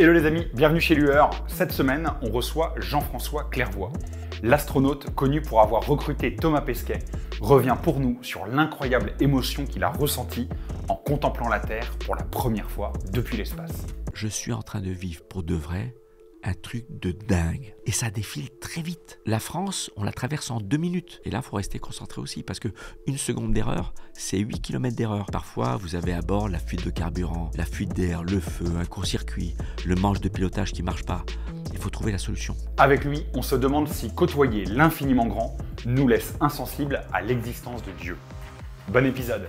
Hello les amis, bienvenue chez Lueur. Cette semaine, on reçoit Jean-François Clairvoy. L'astronaute connu pour avoir recruté Thomas Pesquet revient pour nous sur l'incroyable émotion qu'il a ressentie en contemplant la Terre pour la première fois depuis l'espace. Je suis en train de vivre pour de vrai un truc de dingue. Et ça défile très vite. La France, on la traverse en deux minutes. Et là, il faut rester concentré aussi, parce que une seconde d'erreur, c'est 8 km d'erreur. Parfois, vous avez à bord la fuite de carburant, la fuite d'air, le feu, un court-circuit, le manche de pilotage qui marche pas. Il faut trouver la solution. Avec lui, on se demande si côtoyer l'infiniment grand nous laisse insensibles à l'existence de Dieu. Bon épisode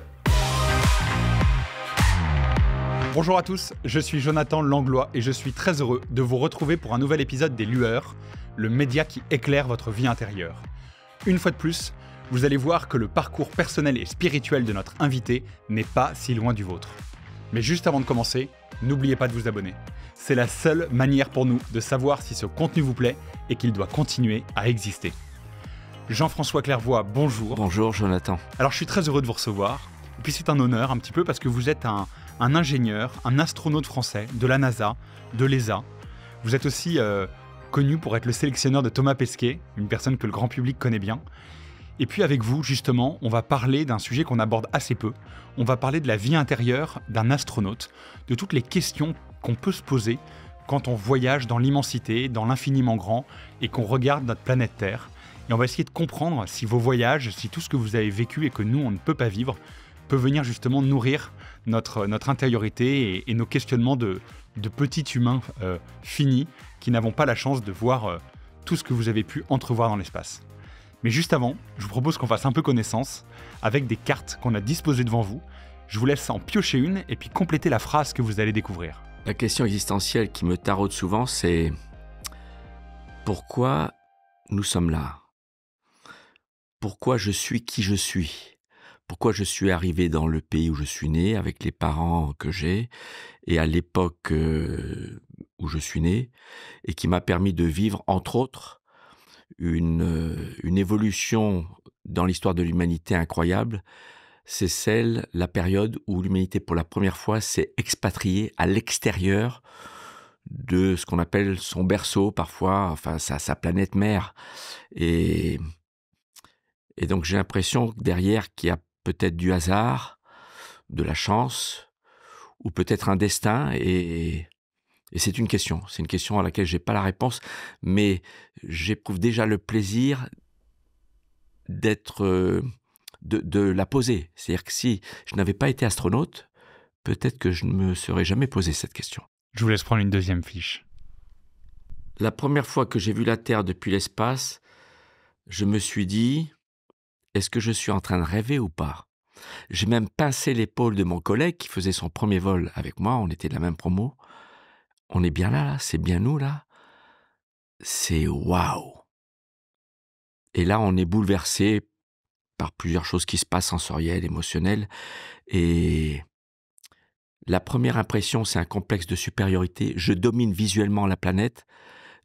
Bonjour à tous, je suis Jonathan Langlois et je suis très heureux de vous retrouver pour un nouvel épisode des Lueurs, le média qui éclaire votre vie intérieure. Une fois de plus, vous allez voir que le parcours personnel et spirituel de notre invité n'est pas si loin du vôtre. Mais juste avant de commencer, n'oubliez pas de vous abonner. C'est la seule manière pour nous de savoir si ce contenu vous plaît et qu'il doit continuer à exister. Jean-François Clairvoy, bonjour. Bonjour Jonathan. Alors je suis très heureux de vous recevoir. Et puis c'est un honneur un petit peu parce que vous êtes un, un ingénieur, un astronaute français de la NASA, de l'ESA. Vous êtes aussi euh, connu pour être le sélectionneur de Thomas Pesquet, une personne que le grand public connaît bien. Et puis avec vous, justement, on va parler d'un sujet qu'on aborde assez peu. On va parler de la vie intérieure d'un astronaute, de toutes les questions qu'on peut se poser quand on voyage dans l'immensité, dans l'infiniment grand, et qu'on regarde notre planète Terre. Et on va essayer de comprendre si vos voyages, si tout ce que vous avez vécu et que nous, on ne peut pas vivre, peut venir justement nourrir notre, notre intériorité et, nos questionnements de, petits humains euh, finis qui n'avons pas la chance de voir euh, tout ce que vous avez pu entrevoir dans l'espace. Mais juste avant, je vous propose qu'on fasse un peu connaissance avec des cartes qu'on a disposées devant vous. Je vous laisse en piocher une et puis compléter la phrase que vous allez découvrir. La question existentielle qui me taraude souvent, c'est pourquoi nous sommes là Pourquoi je suis qui je suis pourquoi je suis arrivé dans le pays où je suis né, avec les parents que j'ai, et à l'époque euh, où je suis né, et qui m'a permis de vivre, entre autres, une, euh, une évolution dans l'histoire de l'humanité incroyable. C'est celle, la période où l'humanité, pour la première fois, s'est expatriée à l'extérieur de ce qu'on appelle son berceau, parfois, enfin, sa, sa planète mère. Et, et donc, j'ai l'impression derrière qu'il y a peut-être du hasard, de la chance, ou peut-être un destin Et, c'est une question. C'est une question à laquelle je n'ai pas la réponse, mais j'éprouve déjà le plaisir d'être, euh, de, de la poser. C'est-à-dire que si je n'avais pas été astronaute, peut-être que je ne me serais jamais posé cette question. Je vous laisse prendre une deuxième fiche. La première fois que j'ai vu la Terre depuis l'espace, je me suis dit, est-ce que je suis en train de rêver ou pas J'ai même pincé l'épaule de mon collègue qui faisait son premier vol avec moi, on était de la même promo. On est bien là, c'est bien nous, là C'est waouh Et là, on est bouleversé par plusieurs choses qui se passent, sensorielles, émotionnelles. Et la première impression, c'est un complexe de supériorité. Je domine visuellement la planète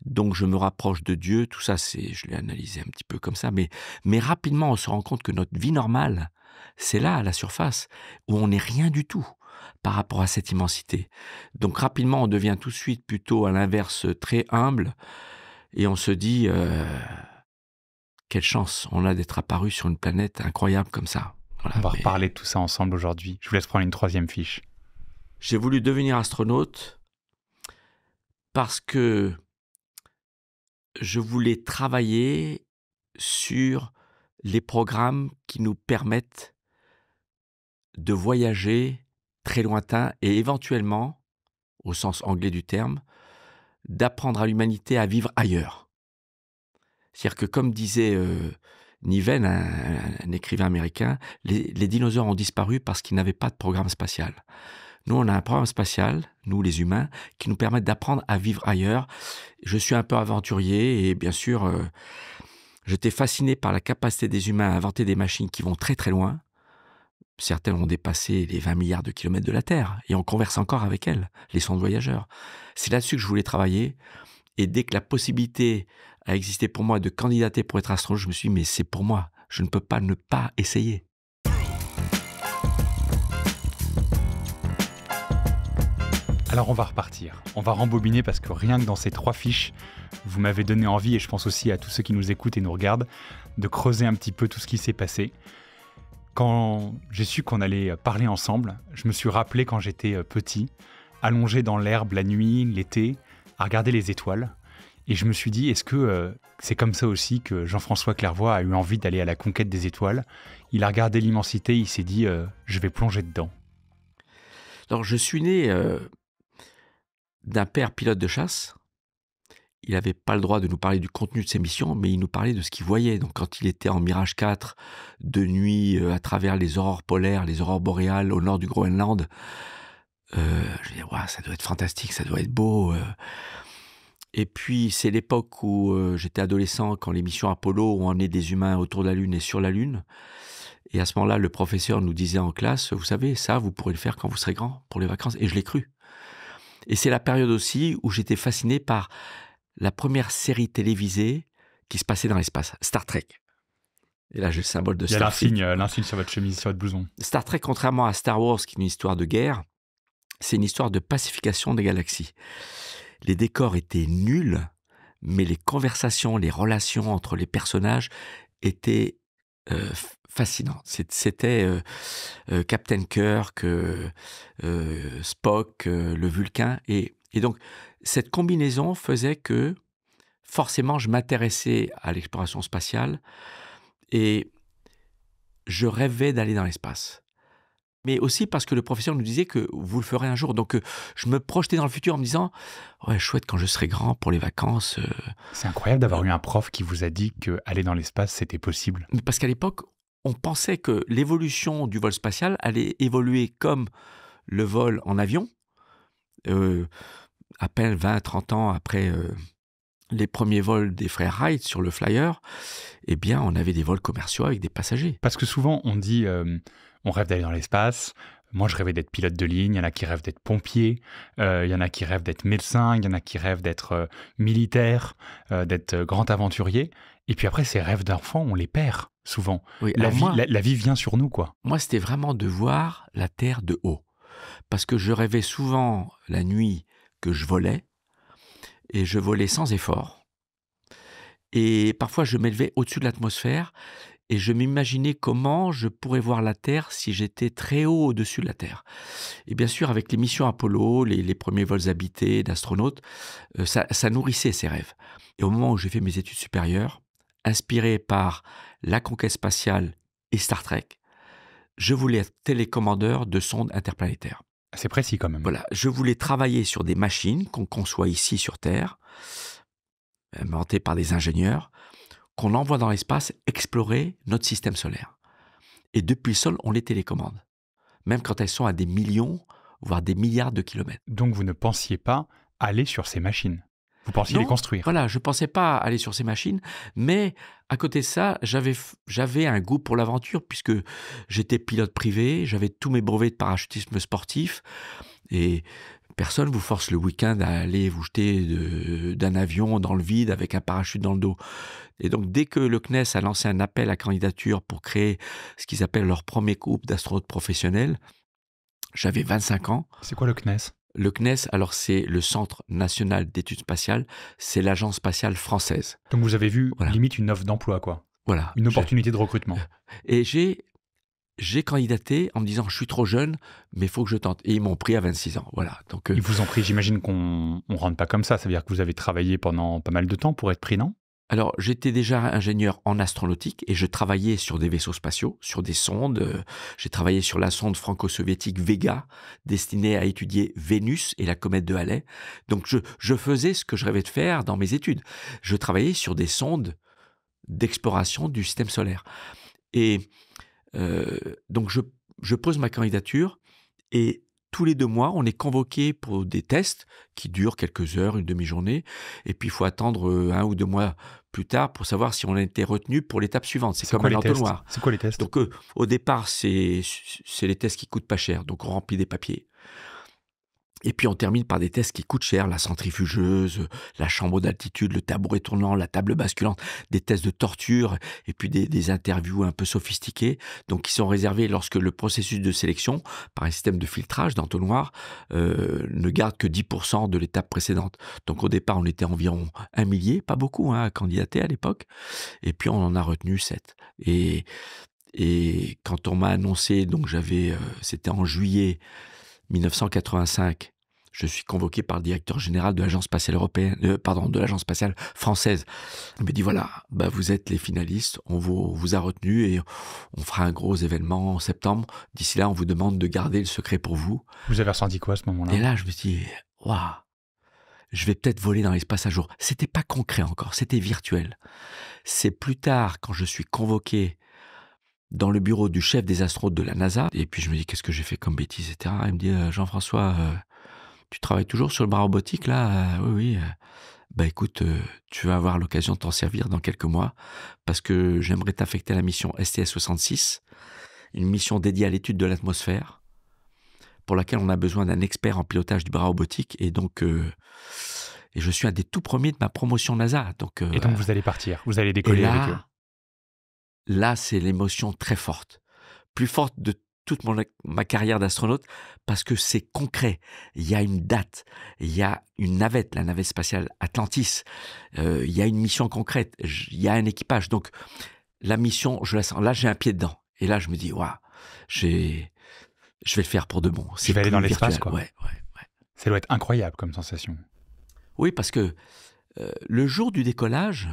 donc je me rapproche de Dieu, tout ça, c'est, je l'ai analysé un petit peu comme ça, mais, mais rapidement on se rend compte que notre vie normale, c'est là, à la surface, où on n'est rien du tout par rapport à cette immensité. Donc rapidement, on devient tout de suite plutôt à l'inverse très humble, et on se dit, euh, quelle chance on a d'être apparu sur une planète incroyable comme ça. on va reparler de tout ça ensemble aujourd'hui. Je vous laisse prendre une troisième fiche. J'ai voulu devenir astronaute parce que je voulais travailler sur les programmes qui nous permettent de voyager très lointain et éventuellement, au sens anglais du terme, d'apprendre à l'humanité à vivre ailleurs. C'est-à-dire que, comme disait euh, Niven, un, écrivain américain, les, les dinosaures ont disparu parce qu'ils n'avaient pas de programme spatial. Nous, on a un programme spatial, nous les humains, qui nous permettent d'apprendre à vivre ailleurs. Je suis un peu aventurier et bien sûr, euh, j'étais fasciné par la capacité des humains à inventer des machines qui vont très très loin. Certaines ont dépassé les 20 milliards de kilomètres de la Terre et on converse encore avec elles, les sondes voyageurs. C'est là-dessus que je voulais travailler. Et dès que la possibilité a existé pour moi de candidater pour être astronaute, je me suis dit, mais c'est pour moi. Je ne peux pas ne pas essayer. Alors on va repartir, on va rembobiner parce que rien que dans ces trois fiches, vous m'avez donné envie, et je pense aussi à tous ceux qui nous écoutent et nous regardent, de creuser un petit peu tout ce qui s'est passé. Quand j'ai su qu'on allait parler ensemble, je me suis rappelé quand j'étais euh, petit, allongé dans l'herbe la nuit, l'été, à regarder les étoiles. Et je me suis dit, est-ce que euh, c'est comme ça aussi que Jean-François Clairvoy a eu envie d'aller à la conquête des étoiles Il a regardé l'immensité, il s'est dit, euh, je vais plonger dedans. Alors je suis né d'un père pilote de chasse. Il n'avait pas le droit de nous parler du contenu de ses missions, mais il nous parlait de ce qu'il voyait. Donc quand il était en Mirage 4, de nuit, euh, à travers les aurores polaires, les aurores boréales au nord du Groenland, euh, je disais, ça doit être fantastique, ça doit être beau. Euh. Et puis c'est l'époque où euh, j'étais adolescent, quand les missions Apollo ont emmené des humains autour de la Lune et sur la Lune. Et à ce moment-là, le professeur nous disait en classe, vous savez, ça, vous pourrez le faire quand vous serez grand, pour les vacances. Et je l'ai cru. Et c'est la période aussi où j'étais fasciné par la première série télévisée qui se passait dans l'espace, Star Trek. Et là, j'ai le symbole de Star Trek. Il y a l'insigne, l'insigne sur votre chemise, sur votre blouson. Star Trek, contrairement à Star Wars, qui est une histoire de guerre, c'est une histoire de pacification des galaxies. Les décors étaient nuls, mais les conversations, les relations entre les personnages étaient euh, fascinant. C'était euh, euh, Captain Kirk, Spock, le Vulcan. et, donc, cette combinaison faisait que forcément, je m'intéressais à l'exploration spatiale et je rêvais d'aller dans l'espace mais aussi parce que le professeur nous disait que vous le ferez un jour. Donc, euh, je me projetais dans le futur en me disant Ouais, chouette, quand je serai grand pour les vacances. Euh. C'est incroyable d'avoir eu un prof qui vous a dit que aller dans l'espace, c'était possible. parce qu'à l'époque, on pensait que l'évolution du vol spatial allait évoluer comme le vol en avion, euh, à peine 20-30 ans après. les premiers vols des frères Wright sur le Flyer, eh bien, on avait des vols commerciaux avec des passagers. Parce que souvent, on dit on rêve d'aller dans l'espace. Moi, je rêvais d'être pilote de ligne. Il y en a qui rêvent d'être pompier. Euh, il y en a qui rêvent d'être médecin. Il y en a qui rêvent d'être euh, militaire, euh, d'être grand aventurier. Et puis après, ces rêves d'enfants, on les perd souvent. la, vie, la, vie vient sur nous, quoi. Moi, c'était vraiment de voir la Terre de haut. Parce que je rêvais souvent la nuit que je volais. Et je volais sans effort. Et parfois, je m'élevais au-dessus de l'atmosphère et je m'imaginais comment je pourrais voir la Terre si j'étais très haut au-dessus de la Terre. Et bien sûr, avec les missions Apollo, les, premiers vols habités d'astronautes, euh, ça, ça nourrissait ces rêves. Et au moment où j'ai fait mes études supérieures, inspiré par la conquête spatiale et Star Trek, je voulais être télécommandeur de sondes interplanétaires. C'est précis quand même. Voilà, je voulais travailler sur des machines qu'on conçoit ici sur Terre, euh, inventées par des ingénieurs, qu'on envoie dans l'espace explorer notre système solaire. Et depuis le sol, on les télécommande, même quand elles sont à des millions, voire des milliards de kilomètres. Donc vous ne pensiez pas aller sur ces machines Vous pensiez les construire Voilà, je ne pensais pas aller sur ces machines, mais à côté de ça, j'avais un goût pour l'aventure, puisque j'étais pilote privé, j'avais tous mes brevets de parachutisme sportif, et Personne vous force le week-end à aller vous jeter d'un avion dans le vide avec un parachute dans le dos. Et donc, dès que le CNES a lancé un appel à candidature pour créer ce qu'ils appellent leur premier groupe d'astronautes professionnels, j'avais 25 ans. C'est quoi le CNES le CNES, alors c'est le Centre national d'études spatiales, c'est l'agence spatiale française. Donc vous avez vu limite une offre d'emploi, quoi. Voilà. Une opportunité de recrutement. Et j'ai j'ai candidaté en me disant je suis trop jeune, mais il faut que je tente. Et ils m'ont pris à 26 ans. Voilà. Donc, euh, Ils vous ont pris, j'imagine qu'on ne rentre pas comme ça. Ça veut dire que vous avez travaillé pendant pas mal de temps pour être pris, non alors, j'étais déjà ingénieur en astronautique et je travaillais sur des vaisseaux spatiaux, sur des sondes. Euh, j'ai travaillé sur la sonde franco-soviétique Vega, destinée à étudier Vénus et la comète de Halley. Donc, je, je faisais ce que je rêvais de faire dans mes études. Je travaillais sur des sondes d'exploration du système solaire. Et euh, donc je, pose ma candidature et tous les deux mois, on est convoqué pour des tests qui durent quelques heures, une demi-journée, et puis il faut attendre euh, un ou deux mois plus tard pour savoir si on a été retenu pour l'étape suivante. C'est comme un entonnoir. C'est quoi les tests Donc euh, au départ, c'est les tests qui coûtent pas cher, donc on remplit des papiers. Et puis on termine par des tests qui coûtent cher, la centrifugeuse, la chambre d'altitude, le tabouret tournant, la table basculante, des tests de torture, et puis des, interviews un peu sophistiquées, donc qui sont réservées lorsque le processus de sélection, par un système de filtrage d'entonnoir, euh, ne garde que 10% de l'étape précédente. Donc au départ, on était environ un millier, pas beaucoup, hein, à candidater à l'époque, et puis on en a retenu 7. Et, et quand on m'a annoncé, donc j'avais, euh, c'était en juillet 1985, je suis convoqué par le directeur général de l'agence spatiale européenne, euh, pardon, de l'agence spatiale française. Il me dit voilà, bah vous êtes les finalistes, on vous, vous a retenu et on fera un gros événement en septembre. D'ici là, on vous demande de garder le secret pour vous. Vous avez ressenti quoi à ce moment-là Et là, je me dis dit waouh, je vais peut-être voler dans l'espace un jour. C'était pas concret encore, c'était virtuel. C'est plus tard quand je suis convoqué dans le bureau du chef des astronautes de la NASA. Et puis je me dis, qu'est-ce que j'ai fait comme bêtise, etc. Il me dit, euh, Jean-François, euh, tu travailles toujours sur le bras robotique là euh, Oui, oui. Euh. bah écoute, euh, tu vas avoir l'occasion de t'en servir dans quelques mois parce que j'aimerais t'affecter à la mission STS-66, une mission dédiée à l'étude de l'atmosphère pour laquelle on a besoin d'un expert en pilotage du bras robotique. Et donc, et je suis un des tout premiers de ma promotion NASA. Donc, et donc, vous allez partir, vous allez décoller avec eux. Là, c'est l'émotion très forte, plus forte de toute ma carrière d'astronaute parce que c'est concret. Il y a une date, il y a une navette, la navette spatiale Atlantis, euh, il y a une mission concrète, il y a un équipage. Donc la mission, je la sens. Là, j'ai un pied dedans. Et là, je me dis, waouh, j'ai, je vais le faire pour de bon. Je vais aller dans l'espace, quoi. Ça doit être incroyable comme sensation. Oui, parce que euh, le jour du décollage,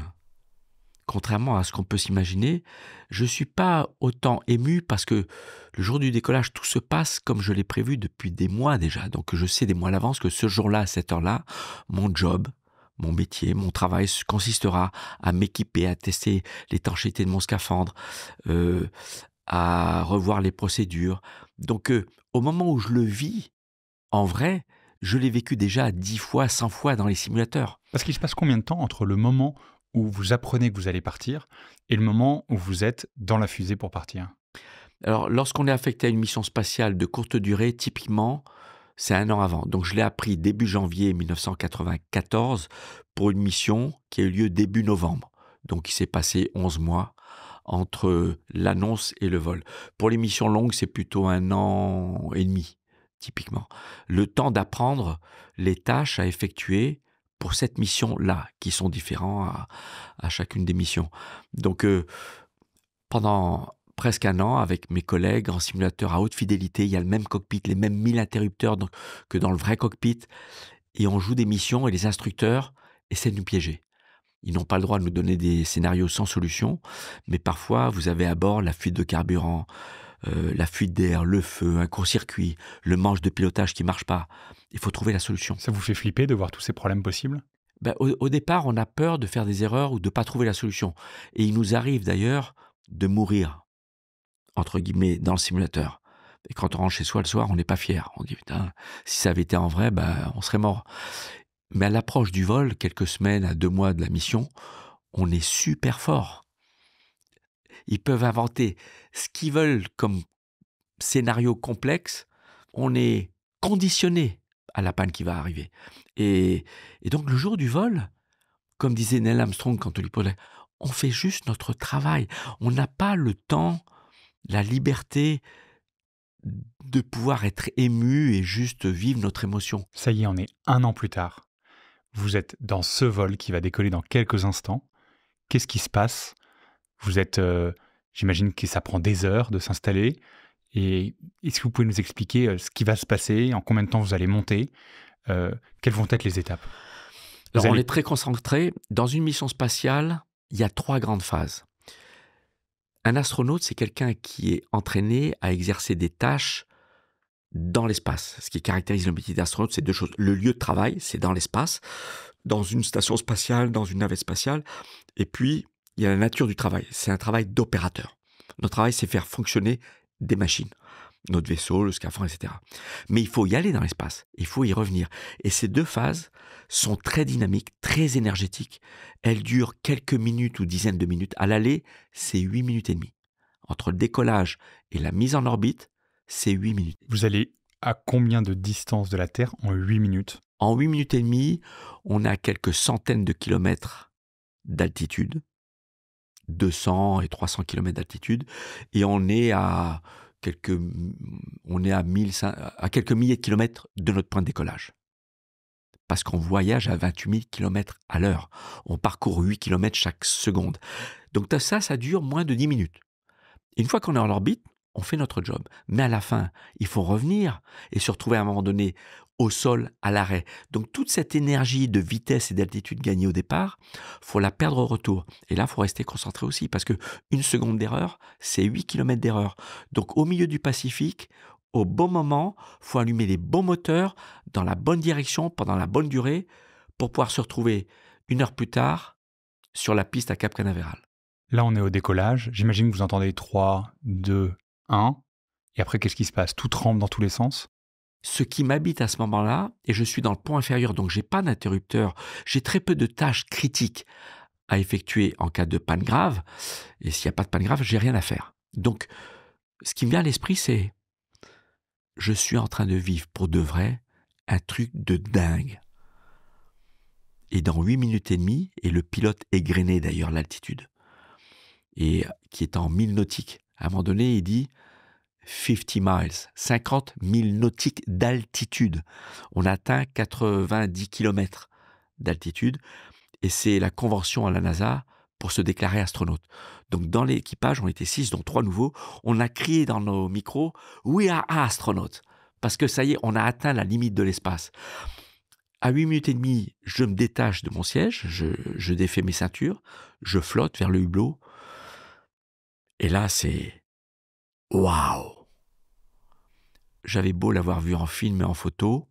contrairement à ce qu'on peut s'imaginer, je ne suis pas autant ému parce que le jour du décollage, tout se passe comme je l'ai prévu depuis des mois déjà. Donc je sais des mois à l'avance que ce jour-là, à cette heure-là, mon job, mon métier, mon travail consistera à m'équiper, à tester l'étanchéité de mon scaphandre, euh, à revoir les procédures. Donc euh, au moment où je le vis, en vrai, je l'ai vécu déjà dix fois, 100 fois dans les simulateurs. Parce qu'il se passe combien de temps entre le moment où vous apprenez que vous allez partir et le moment où vous êtes dans la fusée pour partir Alors, lorsqu'on est affecté à une mission spatiale de courte durée, typiquement, c'est un an avant. Donc, je l'ai appris début janvier 1994 pour une mission qui a eu lieu début novembre. Donc, il s'est passé 11 mois entre l'annonce et le vol. Pour les missions longues, c'est plutôt un an et demi, typiquement. Le temps d'apprendre les tâches à effectuer pour cette mission-là, qui sont différents à, chacune des missions. Donc, euh, pendant presque un an, avec mes collègues en simulateur à haute fidélité, il y a le même cockpit, les mêmes 1000 interrupteurs que dans le vrai cockpit, et on joue des missions, et les instructeurs essaient de nous piéger. Ils n'ont pas le droit de nous donner des scénarios sans solution, mais parfois vous avez à bord la fuite de carburant, euh, la fuite d'air, le feu, un court-circuit, le manche de pilotage qui marche pas il faut trouver la solution. Ça vous fait flipper de voir tous ces problèmes possibles ben, au, départ, on a peur de faire des erreurs ou de ne pas trouver la solution. Et il nous arrive d'ailleurs de mourir, entre guillemets, dans le simulateur. Et quand on rentre chez soi le soir, on n'est pas fier. On dit, si ça avait été en vrai, ben, on serait mort. Mais à l'approche du vol, quelques semaines à deux mois de la mission, on est super fort. Ils peuvent inventer ce qu'ils veulent comme scénario complexe. On est conditionné à la panne qui va arriver. Et, donc le jour du vol, comme disait Neil Armstrong quand on lui posait, on fait juste notre travail. On n'a pas le temps, la liberté de pouvoir être ému et juste vivre notre émotion. Ça y est, on est un an plus tard. Vous êtes dans ce vol qui va décoller dans quelques instants. Qu'est-ce qui se passe Vous êtes... Euh, j'imagine que ça prend des heures de s'installer. Et est-ce que vous pouvez nous expliquer euh, ce qui va se passer, en combien de temps vous allez monter, euh, quelles vont être les étapes Alors, on est très concentré. Dans une mission spatiale, il y a trois grandes phases. Un astronaute, c'est quelqu'un qui est entraîné à exercer des tâches dans l'espace. Ce qui caractérise le métier d'astronaute, c'est deux choses. Le lieu de travail, c'est dans l'espace, dans une station spatiale, dans une navette spatiale. Et puis, il y a la nature du travail. C'est un travail d'opérateur. Notre travail, c'est faire fonctionner des machines, notre vaisseau, le scaphandre, etc. Mais il faut y aller dans l'espace, il faut y revenir. Et ces deux phases sont très dynamiques, très énergétiques. Elles durent quelques minutes ou dizaines de minutes. À l'aller, c'est 8 minutes et demie. Entre le décollage et la mise en orbite, c'est 8 minutes. Vous allez à combien de distance de la Terre en 8 minutes En 8 minutes et demie, on a quelques centaines de kilomètres d'altitude 200 et 300 km d'altitude et on est à quelques, on est à, à quelques milliers de kilomètres de notre point de décollage. Parce qu'on voyage à 28 000 km à l'heure. On parcourt 8 km chaque seconde. Donc ça, ça dure moins de 10 minutes. Une fois qu'on est en orbite, on fait notre job. Mais à la fin, il faut revenir et se retrouver à un moment donné au sol à l'arrêt. Donc toute cette énergie de vitesse et d'altitude gagnée au départ, faut la perdre au retour. Et là, faut rester concentré aussi parce que une seconde d'erreur, c'est 8 km d'erreur. Donc au milieu du Pacifique, au bon moment, faut allumer les bons moteurs dans la bonne direction pendant la bonne durée pour pouvoir se retrouver une heure plus tard sur la piste à Cap Canaveral. Là, on est au décollage. J'imagine que vous entendez 3, 2, 1. Et après, qu'est-ce qui se passe Tout tremble dans tous les sens ce qui m'habite à ce moment-là, et je suis dans le pont inférieur, donc j'ai pas d'interrupteur, j'ai très peu de tâches critiques à effectuer en cas de panne grave, et s'il n'y a pas de panne grave, j'ai rien à faire. Donc, ce qui me vient à l'esprit, c'est je suis en train de vivre pour de vrai un truc de dingue. Et dans 8 minutes et demie, et le pilote grainé d'ailleurs l'altitude, et qui est en 1000 nautiques. À un moment donné, il dit 50 miles, 50 milles nautiques d'altitude. On atteint 90 km d'altitude et c'est la convention à la NASA pour se déclarer astronaute. Donc dans l'équipage, on était six, dont trois nouveaux, on a crié dans nos micros « We are astronautes !» parce que ça y est, on a atteint la limite de l'espace. À 8 minutes et demie, je me détache de mon siège, je, je défais mes ceintures, je flotte vers le hublot. Et là, c'est... Waouh j'avais beau l'avoir vu en film et en photo,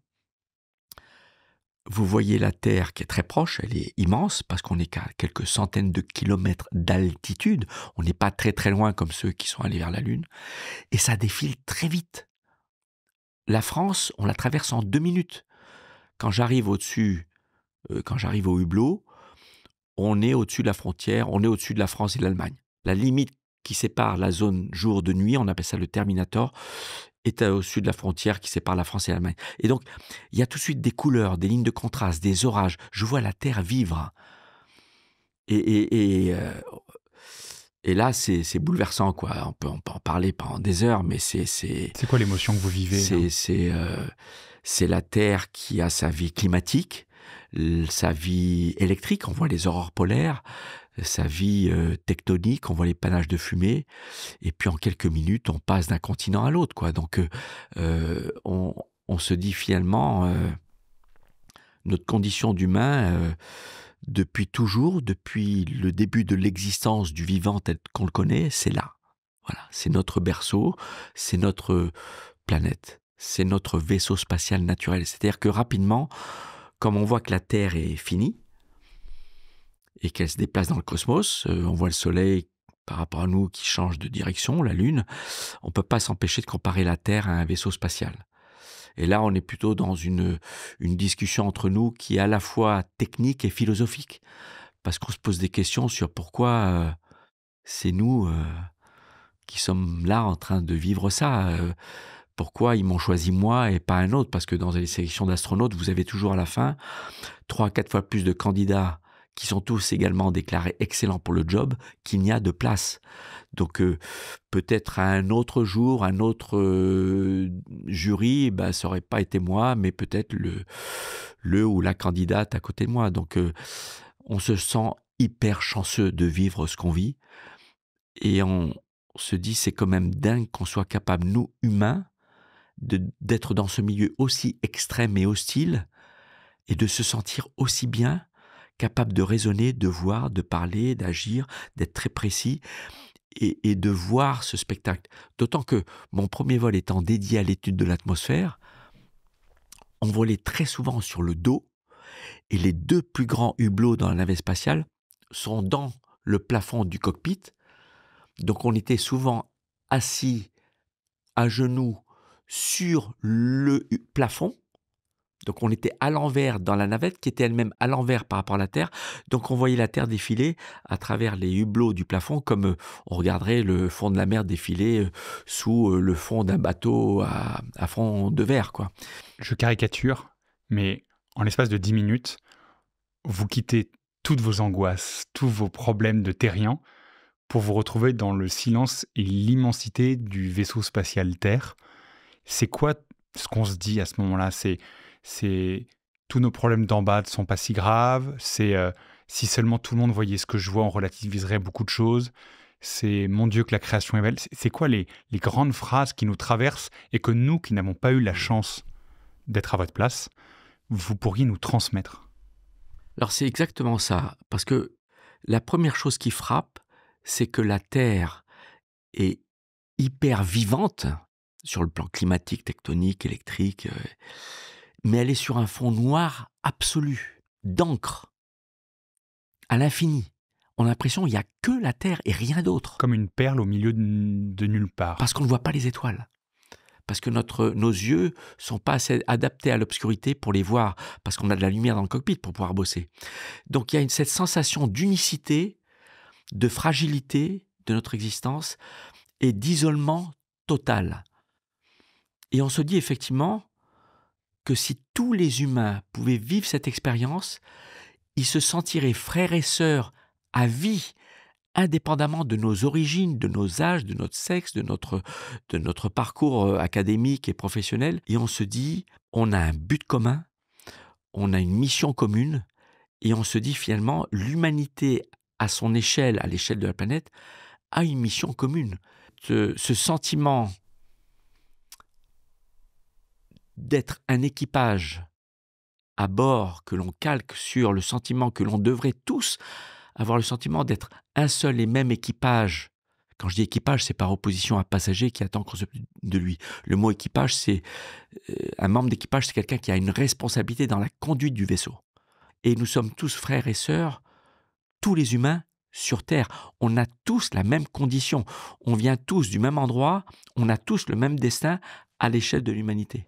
vous voyez la Terre qui est très proche, elle est immense parce qu'on est qu'à quelques centaines de kilomètres d'altitude, on n'est pas très très loin comme ceux qui sont allés vers la Lune, et ça défile très vite. La France, on la traverse en deux minutes. Quand j'arrive au-dessus, euh, quand j'arrive au hublot, on est au-dessus de la frontière, on est au-dessus de la France et de l'Allemagne. La limite qui sépare la zone jour de nuit, on appelle ça le Terminator, est au sud de la frontière qui sépare la France et l'Allemagne. Et donc, il y a tout de suite des couleurs, des lignes de contraste, des orages. Je vois la terre vivre. Et, et, et, euh, là, c'est bouleversant, quoi. On peut, en parler pendant des heures, mais c'est... C'est quoi l'émotion que vous vivez C'est euh, c'est la terre qui a sa vie climatique, sa vie électrique, on voit les aurores polaires, sa vie euh, tectonique, on voit les panaches de fumée, et puis en quelques minutes, on passe d'un continent à l'autre. quoi. Donc euh, euh, on, se dit finalement, notre condition d'humain, depuis toujours, depuis le début de l'existence du vivant tel qu'on le connaît, c'est là. Voilà, c'est notre berceau, c'est notre planète, c'est notre vaisseau spatial naturel. C'est-à-dire que rapidement, comme on voit que la Terre est finie, et qu'elle se déplace dans le cosmos. Euh, on voit le Soleil par rapport à nous qui change de direction, la Lune. On ne peut pas s'empêcher de comparer la Terre à un vaisseau spatial. Et là, on est plutôt dans une, une discussion entre nous qui est à la fois technique et philosophique, parce qu'on se pose des questions sur pourquoi euh, c'est nous euh, qui sommes là en train de vivre ça pourquoi ils m'ont choisi moi et pas un autre Parce que dans les sélections d'astronautes, vous avez toujours à la fin trois, quatre fois plus de candidats qui sont tous également déclarés excellents pour le job, qu'il n'y a de place. Donc euh, peut-être un autre jour, un autre euh, jury, ben, ça n'aurait pas été moi, mais peut-être le, le ou la candidate à côté de moi. Donc euh, on se sent hyper chanceux de vivre ce qu'on vit et on se dit c'est quand même dingue qu'on soit capable, nous humains, d'être dans ce milieu aussi extrême et hostile et de se sentir aussi bien capable de raisonner, de voir, de parler, d'agir, d'être très précis et, de voir ce spectacle. D'autant que mon premier vol étant dédié à l'étude de l'atmosphère, on volait très souvent sur le dos et les deux plus grands hublots dans la navette spatiale sont dans le plafond du cockpit. Donc on était souvent assis à genoux sur le plafond donc on était à l'envers dans la navette, qui était elle-même à l'envers par rapport à la Terre. Donc on voyait la Terre défiler à travers les hublots du plafond, comme euh, on regarderait le fond de la mer défiler euh, sous euh, le fond d'un bateau à, à fond de verre. Quoi. Je caricature, mais en l'espace de 10 minutes, vous quittez toutes vos angoisses, tous vos problèmes de terrien, pour vous retrouver dans le silence et l'immensité du vaisseau spatial Terre. C'est quoi ce qu'on se dit à ce moment-là C'est c'est tous nos problèmes d'en bas ne sont pas si graves, c'est euh, si seulement tout le monde voyait ce que je vois, on relativiserait beaucoup de choses, c'est mon Dieu que la création est belle. C'est quoi les, grandes phrases qui nous traversent et que nous, qui n'avons pas eu la chance d'être à votre place, vous pourriez nous transmettre Alors c'est exactement ça, parce que la première chose qui frappe, c'est que la Terre est hyper vivante sur le plan climatique, tectonique, électrique. Euh, mais elle est sur un fond noir absolu, d'encre, à l'infini. On a l'impression qu'il n'y a que la Terre et rien d'autre. Comme une perle au milieu de nulle part. Parce qu'on ne voit pas les étoiles. Parce que notre, nos yeux sont pas assez adaptés à l'obscurité pour les voir, parce qu'on a de la lumière dans le cockpit pour pouvoir bosser. Donc il y a cette sensation d'unicité, de fragilité de notre existence et d'isolement total. Et on se dit effectivement, que si tous les humains pouvaient vivre cette expérience, ils se sentiraient frères et sœurs à vie, indépendamment de nos origines, de nos âges, de notre sexe, de notre, de notre parcours euh, académique et professionnel. Et on se dit, on a un but commun, on a une mission commune, et on se dit finalement, l'humanité à son échelle, à l'échelle de la planète, a une mission commune. Ce, ce sentiment d'être un équipage à bord que l'on calque sur le sentiment que l'on devrait tous avoir le sentiment d'être un seul et même équipage. Quand je dis équipage, c'est par opposition à un passager qui attend qu'on se de lui. Le mot équipage, c'est euh, un membre d'équipage, c'est quelqu'un qui a une responsabilité dans la conduite du vaisseau. Et nous sommes tous frères et sœurs, tous les humains sur Terre. On a tous la même condition. On vient tous du même endroit. On a tous le même destin à l'échelle de l'humanité.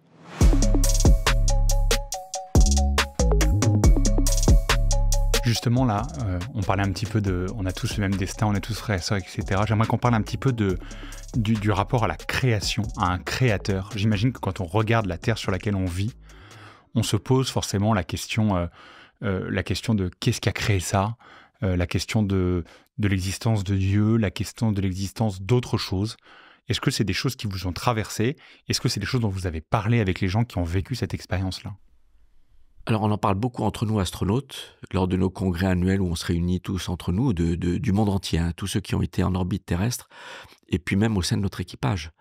Justement, là, euh, on parlait un petit peu de. On a tous le même destin, on est tous frères et sœurs, etc. J'aimerais qu'on parle un petit peu du, rapport à la création, à un créateur. J'imagine que quand on regarde la terre sur laquelle on vit, on se pose forcément la question, euh, euh, la question de qu'est-ce qui a créé ça la question de, de l'existence de Dieu, la question de l'existence d'autres choses. Est-ce que c'est des choses qui vous ont traversé Est-ce que c'est des choses dont vous avez parlé avec les gens qui ont vécu cette expérience-là alors on en parle beaucoup entre nous astronautes, lors de nos congrès annuels où on se réunit tous entre nous, du monde entier, hein, tous ceux qui ont été en orbite terrestre, et puis même au sein de notre équipage.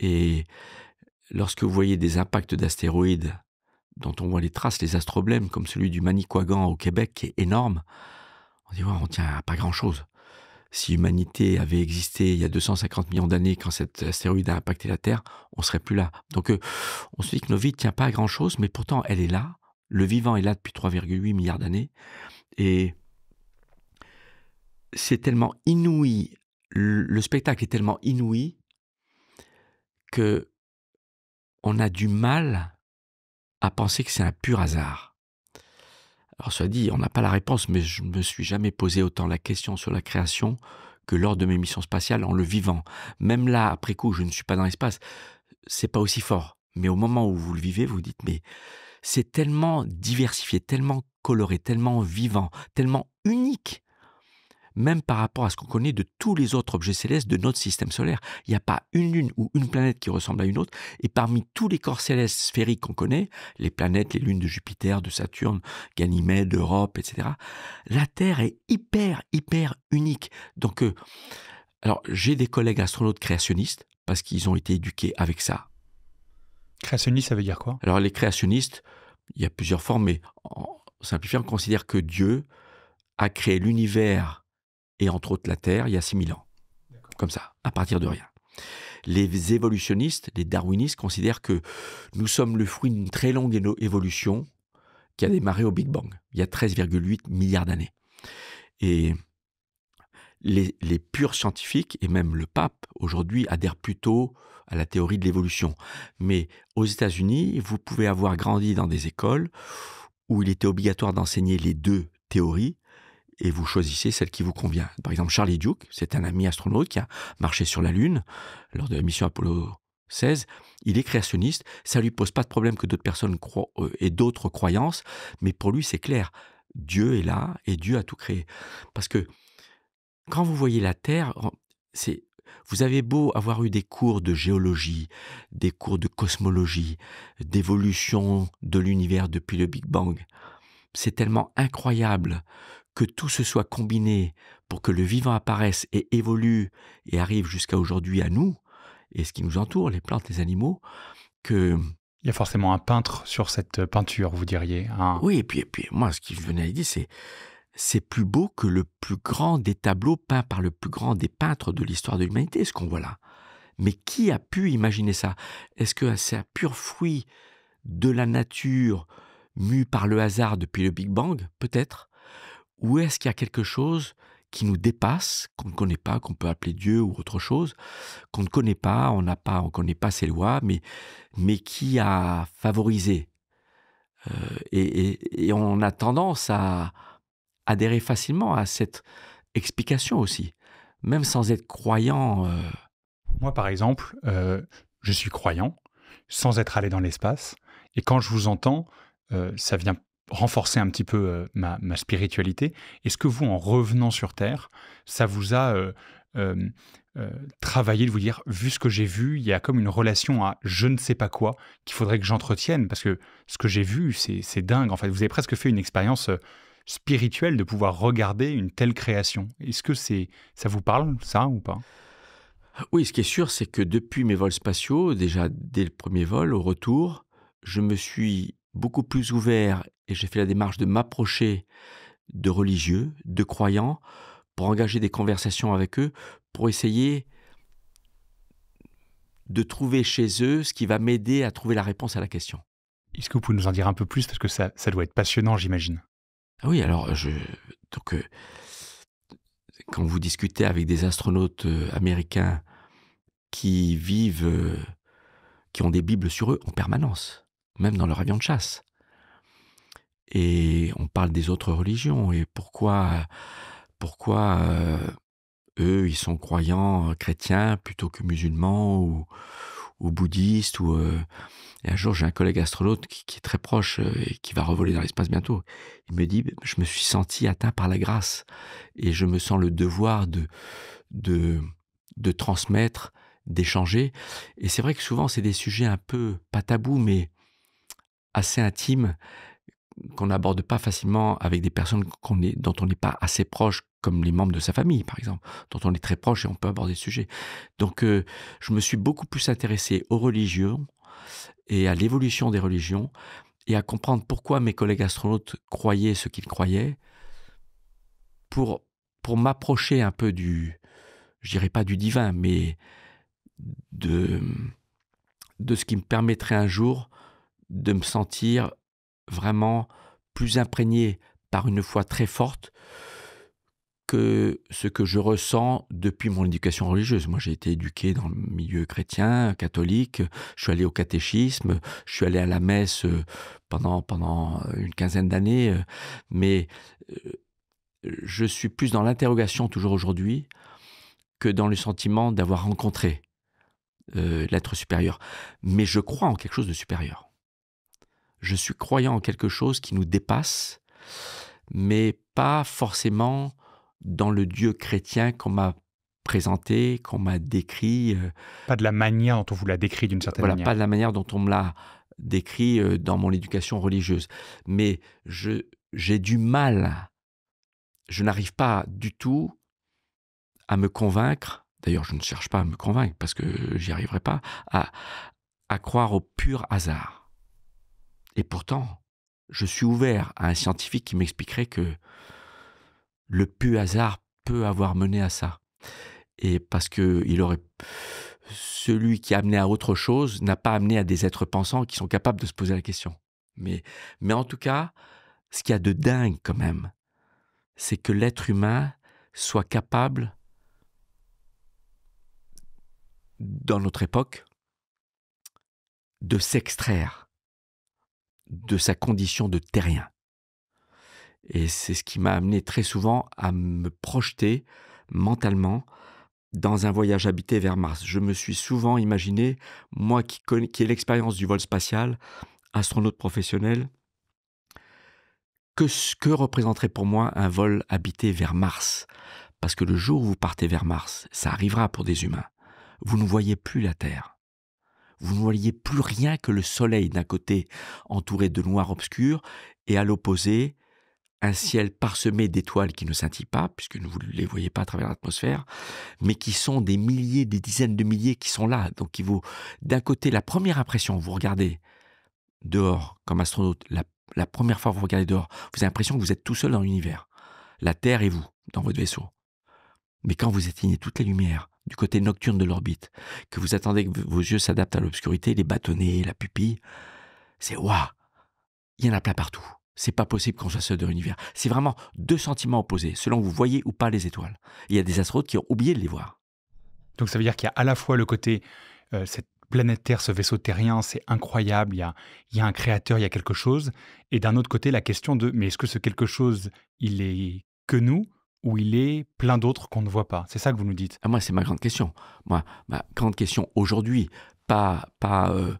Et lorsque vous voyez des impacts d'astéroïdes dont on voit les traces, les astroblèmes, comme celui du Manicouagan au Québec, qui est énorme, on dit, ouais, on tient pas grand-chose si l'humanité avait existé il y a 250 millions d'années quand cet astéroïde a impacté la Terre, on serait plus là. Donc euh, on se dit que nos vies ne tiennent pas à grand-chose, mais pourtant elle est là. Le vivant est là depuis 3,8 milliards d'années. Et c'est tellement inouï, le spectacle est tellement inouï que on a du mal à penser que c'est un pur hasard. Alors, soit dit, on n'a pas la réponse, mais je ne me suis jamais posé autant la question sur la création que lors de mes missions spatiales en le vivant. Même là, après coup, je ne suis pas dans l'espace, c'est pas aussi fort. Mais au moment où vous le vivez, vous dites, mais c'est tellement diversifié, tellement coloré, tellement vivant, tellement unique même par rapport à ce qu'on connaît de tous les autres objets célestes de notre système solaire. Il n'y a pas une lune ou une planète qui ressemble à une autre. Et parmi tous les corps célestes sphériques qu'on connaît, les planètes, les lunes de Jupiter, de Saturne, Ganymède, d'Europe, etc., la Terre est hyper, hyper unique. Donc, euh, alors, j'ai des collègues astronautes créationnistes parce qu'ils ont été éduqués avec ça. Créationniste, ça veut dire quoi Alors, les créationnistes, il y a plusieurs formes, mais en simplifiant, on considère que Dieu a créé l'univers et entre autres la Terre il y a 6000 ans. Comme ça, à partir de rien. Les évolutionnistes, les darwinistes considèrent que nous sommes le fruit d'une très longue évolution qui a démarré au Big Bang, il y a 13,8 milliards d'années. Et les, les, purs scientifiques, et même le pape, aujourd'hui, adhèrent plutôt à la théorie de l'évolution. Mais aux États-Unis, vous pouvez avoir grandi dans des écoles où il était obligatoire d'enseigner les deux théories, et vous choisissez celle qui vous convient. Par exemple, Charlie Duke, c'est un ami astronaute qui a marché sur la Lune lors de la mission Apollo 16. Il est créationniste, ça ne lui pose pas de problème que d'autres personnes croient euh, et d'autres croyances, mais pour lui c'est clair, Dieu est là et Dieu a tout créé. Parce que quand vous voyez la Terre, c'est vous avez beau avoir eu des cours de géologie, des cours de cosmologie, d'évolution de l'univers depuis le Big Bang, c'est tellement incroyable que tout se soit combiné pour que le vivant apparaisse et évolue et arrive jusqu'à aujourd'hui à nous, et ce qui nous entoure, les plantes, les animaux, que... Il y a forcément un peintre sur cette euh, peinture, vous diriez. Hein. Oui, et puis, et puis moi, ce qui venait à dire, c'est c'est plus beau que le plus grand des tableaux peints par le plus grand des peintres de l'histoire de l'humanité, ce qu'on voit là. Mais qui a pu imaginer ça Est-ce que c'est un pur fruit de la nature, mue par le hasard depuis le Big Bang Peut-être. Ou est-ce qu'il y a quelque chose qui nous dépasse, qu'on ne connaît pas, qu'on peut appeler Dieu ou autre chose, qu'on ne connaît pas, on n'a pas, on connaît pas ses lois, mais, mais qui a favorisé. Euh, et, on a tendance à adhérer facilement à cette explication aussi, même sans être croyant. Euh. Moi, par exemple, euh, je suis croyant, sans être allé dans l'espace, et quand je vous entends, ça vient renforcer un petit peu euh, ma, spiritualité. Est-ce que vous, en revenant sur Terre, ça vous a euh, euh, travaillé de vous dire, vu ce que j'ai vu, il y a comme une relation à je ne sais pas quoi qu'il faudrait que j'entretienne Parce que ce que j'ai vu, c'est dingue. En fait, vous avez presque fait une expérience spirituelle de pouvoir regarder une telle création. Est-ce que c'est ça vous parle, ça, ou pas Oui, ce qui est sûr, c'est que depuis mes vols spatiaux, déjà dès le premier vol, au retour, je me suis beaucoup plus ouvert et j'ai fait la démarche de m'approcher de religieux, de croyants, pour engager des conversations avec eux, pour essayer de trouver chez eux ce qui va m'aider à trouver la réponse à la question. Est-ce que vous pouvez nous en dire un peu plus Parce que ça, doit être passionnant, j'imagine. Ah oui, alors, je, donc, euh, quand vous discutez avec des astronautes euh, américains qui vivent, euh, qui ont des Bibles sur eux en permanence, même dans leur avion de chasse. Et on parle des autres religions et pourquoi, pourquoi euh, eux, ils sont croyants euh, chrétiens plutôt que musulmans ou, bouddhistes. Ou, euh. Et un jour, j'ai un collègue astronaute qui, est très proche et qui va revoler dans l'espace bientôt. Il me dit, je me suis senti atteint par la grâce et je me sens le devoir de, de, de transmettre d'échanger. Et c'est vrai que souvent, c'est des sujets un peu, pas tabous, mais assez intime qu'on n'aborde pas facilement avec des personnes est, dont on n'est pas assez proche, comme les membres de sa famille, par exemple, dont on est très proche et on peut aborder le sujet. Donc, euh, je me suis beaucoup plus intéressé aux religions et à l'évolution des religions et à comprendre pourquoi mes collègues astronautes croyaient ce qu'ils croyaient pour, pour m'approcher un peu du, je dirais pas du divin, mais de, de ce qui me permettrait un jour de me sentir vraiment plus imprégné par une foi très forte que ce que je ressens depuis mon éducation religieuse. Moi, j'ai été éduqué dans le milieu chrétien, catholique, je suis allé au catéchisme, je suis allé à la messe euh, pendant, pendant une quinzaine d'années, mais euh, je suis plus dans l'interrogation toujours aujourd'hui que dans le sentiment d'avoir rencontré euh, l'être supérieur. Mais je crois en quelque chose de supérieur je suis croyant en quelque chose qui nous dépasse, mais pas forcément dans le Dieu chrétien qu'on m'a présenté, qu'on m'a décrit. Euh, pas de la manière dont on vous l'a décrit d'une certaine voilà, Pas de la manière dont on me l'a décrit euh, dans mon éducation religieuse. Mais je, j'ai du mal, je n'arrive pas du tout à me convaincre, d'ailleurs je ne cherche pas à me convaincre parce que j'y arriverai pas, à croire au pur hasard. Et pourtant, je suis ouvert à un scientifique qui m'expliquerait que le pu hasard peut avoir mené à ça. Et parce que aurait celui qui a amené à autre chose n'a pas amené à des êtres pensants qui sont capables de se poser la question. Mais, mais en tout cas, ce qu'il y a de dingue quand même, c'est que l'être humain soit capable, dans notre époque, de s'extraire de sa condition de terrien. Et c'est ce qui m'a amené très souvent à me projeter mentalement dans un voyage habité vers Mars. Je me suis souvent imaginé, moi qui, ai l'expérience du vol spatial, astronaute professionnel, que ce que représenterait pour moi un vol habité vers Mars. Parce que le jour où vous partez vers Mars, ça arrivera pour des humains, vous ne voyez plus la Terre vous ne voyez plus rien que le soleil d'un côté entouré de noir obscur, et à l'opposé, un ciel parsemé d'étoiles qui ne scintillent pas, puisque vous ne les voyez pas à travers l'atmosphère, mais qui sont des milliers, des dizaines de milliers qui sont là. Donc il d'un côté, la première impression, vous regardez dehors comme astronaute, la, première fois vous regardez dehors, vous avez l'impression que vous êtes tout seul dans l'univers. La Terre et vous, dans votre vaisseau. Mais quand vous éteignez toutes les lumières, du côté nocturne de l'orbite, que vous attendez que vos yeux s'adaptent à l'obscurité, les bâtonnets, la pupille, c'est waouh Il y en a plein partout. C'est pas possible qu'on soit seul dans l'univers. C'est vraiment deux sentiments opposés, selon vous voyez ou pas les étoiles. Il y a des astronautes qui ont oublié de les voir. Donc ça veut dire qu'il y a à la fois le côté, euh, cette planète Terre, ce vaisseau terrien, c'est incroyable, il y, a, il y a un créateur, il y a quelque chose, et d'un autre côté la question de, mais est-ce que ce quelque chose, il est que nous où il est plein d'autres qu'on ne voit pas C'est ça que vous nous dites ah, Moi, c'est ma grande question. Moi, ma grande question aujourd'hui, pas, pas euh,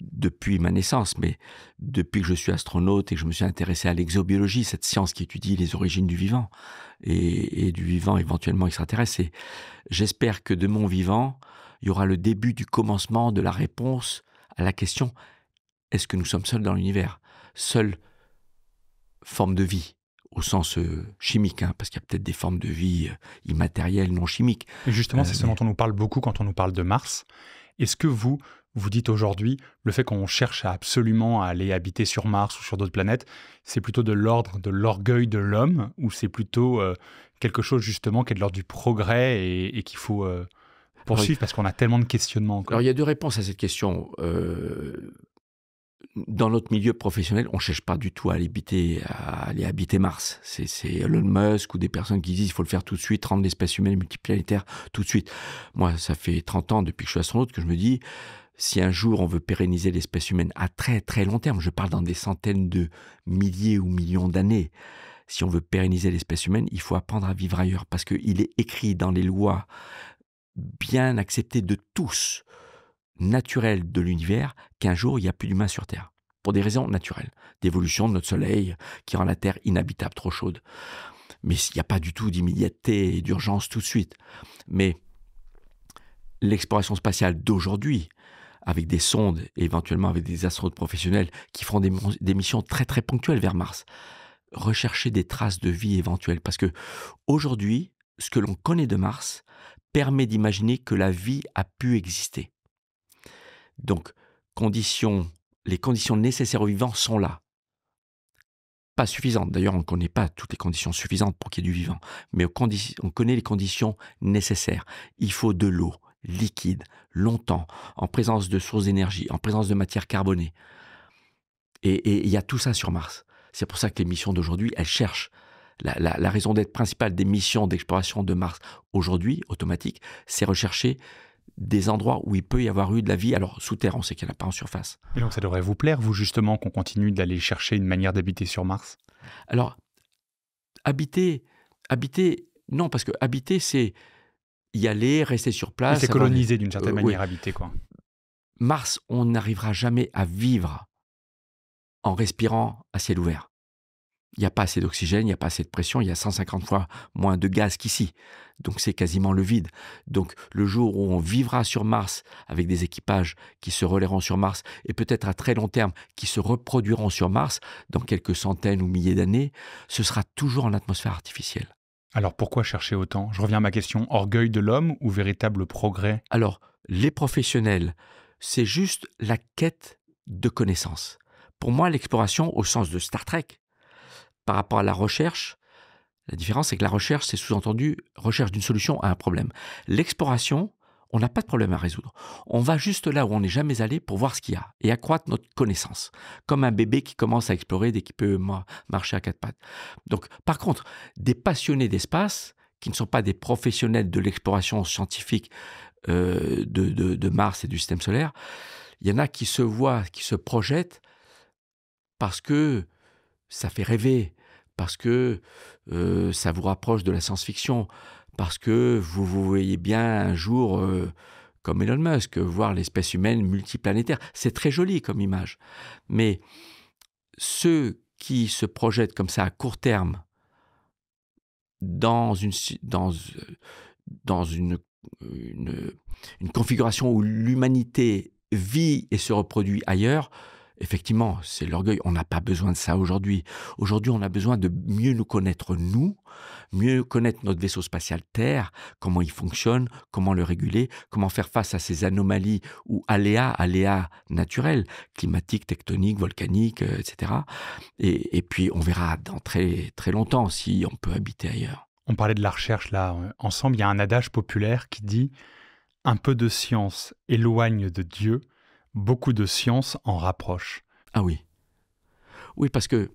depuis ma naissance, mais depuis que je suis astronaute et que je me suis intéressé à l'exobiologie, cette science qui étudie les origines du vivant et, et du vivant éventuellement extraterrestre. J'espère que de mon vivant, il y aura le début du commencement de la réponse à la question est-ce que nous sommes seuls dans l'univers Seule forme de vie au sens euh, chimique, hein, parce qu'il y a peut-être des formes de vie euh, immatérielles, non chimiques. Et justement, c'est euh, ce dont on nous parle beaucoup quand on nous parle de Mars. Est-ce que vous, vous dites aujourd'hui, le fait qu'on cherche absolument à aller habiter sur Mars ou sur d'autres planètes, c'est plutôt de l'ordre de l'orgueil de l'homme, ou c'est plutôt quelque chose justement qui est de l'ordre du progrès et, qu'il faut... poursuivre parce qu'on a tellement de questionnements. Encore. Alors il y a deux réponses à cette question dans notre milieu professionnel, on ne cherche pas du tout à aller habiter, à Mars. C'est Elon Musk ou des personnes qui disent qu'il faut le faire tout de suite, rendre l'espèce humaine multiplanétaire tout de suite. Moi, ça fait 30 ans depuis que je suis astronaute que je me dis si un jour on veut pérenniser l'espèce humaine à très très long terme, je parle dans des centaines de milliers ou millions d'années, si on veut pérenniser l'espèce humaine, il faut apprendre à vivre ailleurs parce qu'il est écrit dans les lois bien acceptées de tous naturel de l'univers qu'un jour il n'y a plus d'humains sur Terre. Pour des raisons naturelles, d'évolution de notre Soleil qui rend la Terre inhabitable, trop chaude. Mais il n'y a pas du tout d'immédiateté et d'urgence tout de suite. Mais l'exploration spatiale d'aujourd'hui, avec des sondes et éventuellement avec des astronautes professionnels qui feront des, des missions très très ponctuelles vers Mars, rechercher des traces de vie éventuelles. Parce que aujourd'hui, ce que l'on connaît de Mars permet d'imaginer que la vie a pu exister. Donc, conditions, les conditions nécessaires au vivant sont là. Pas suffisantes. D'ailleurs, on ne connaît pas toutes les conditions suffisantes pour qu'il y ait du vivant, mais on connaît les conditions nécessaires. Il faut de l'eau liquide, longtemps, en présence de sources d'énergie, en présence de matière carbonée. Et il y a tout ça sur Mars. C'est pour ça que les missions d'aujourd'hui, elles cherchent. La, la raison d'être principale des missions d'exploration de Mars aujourd'hui, automatique, c'est rechercher des endroits où il peut y avoir eu de la vie. Alors, sous terre, on sait qu'il n'y en a pas en surface. Et donc, ça devrait vous plaire, vous, justement, qu'on continue d'aller chercher une manière d'habiter sur Mars Alors, habiter, habiter, non, parce que habiter, c'est y aller, rester sur place. c'est coloniser d'une certaine euh, manière, habiter, quoi. Mars, on n'arrivera jamais à vivre en respirant à ciel ouvert il n'y a pas assez d'oxygène, il n'y a pas assez de pression, il y a 150 fois moins de gaz qu'ici. Donc c'est quasiment le vide. Donc le jour où on vivra sur Mars avec des équipages qui se relairont sur Mars et peut-être à très long terme qui se reproduiront sur Mars dans quelques centaines ou milliers d'années, ce sera toujours en atmosphère artificielle. Alors pourquoi chercher autant Je reviens à ma question, orgueil de l'homme ou véritable progrès Alors les professionnels, c'est juste la quête de connaissances. Pour moi, l'exploration au sens de Star Trek, par rapport à la recherche, la différence, c'est que la recherche, c'est sous-entendu recherche d'une solution à un problème. L'exploration, on n'a pas de problème à résoudre. On va juste là où on n'est jamais allé pour voir ce qu'il y a et accroître notre connaissance, comme un bébé qui commence à explorer dès qu'il peut marcher à quatre pattes. Donc, par contre, des passionnés d'espace, qui ne sont pas des professionnels de l'exploration scientifique euh, de, de, Mars et du système solaire, il y en a qui se voient, qui se projettent parce que ça fait rêver, parce que euh, ça vous rapproche de la science-fiction, parce que vous vous voyez bien un jour, euh, comme Elon Musk, voir l'espèce humaine multiplanétaire. C'est très joli comme image. Mais ceux qui se projettent comme ça à court terme dans une euh, configuration où l'humanité vit et se reproduit ailleurs, effectivement, c'est l'orgueil. On n'a pas besoin de ça aujourd'hui. Aujourd'hui, on a besoin de mieux nous connaître nous, mieux connaître notre vaisseau spatial Terre, comment il fonctionne, comment le réguler, comment faire face à ces anomalies ou aléas, aléas naturels, climatiques, tectoniques, volcaniques, euh, etc. Et, puis, on verra dans très, très longtemps si on peut habiter ailleurs. On parlait de la recherche là. Euh, ensemble, il y a un adage populaire qui dit un peu de science éloigne de Dieu, beaucoup de sciences en rapprochent. Ah oui. Oui, parce que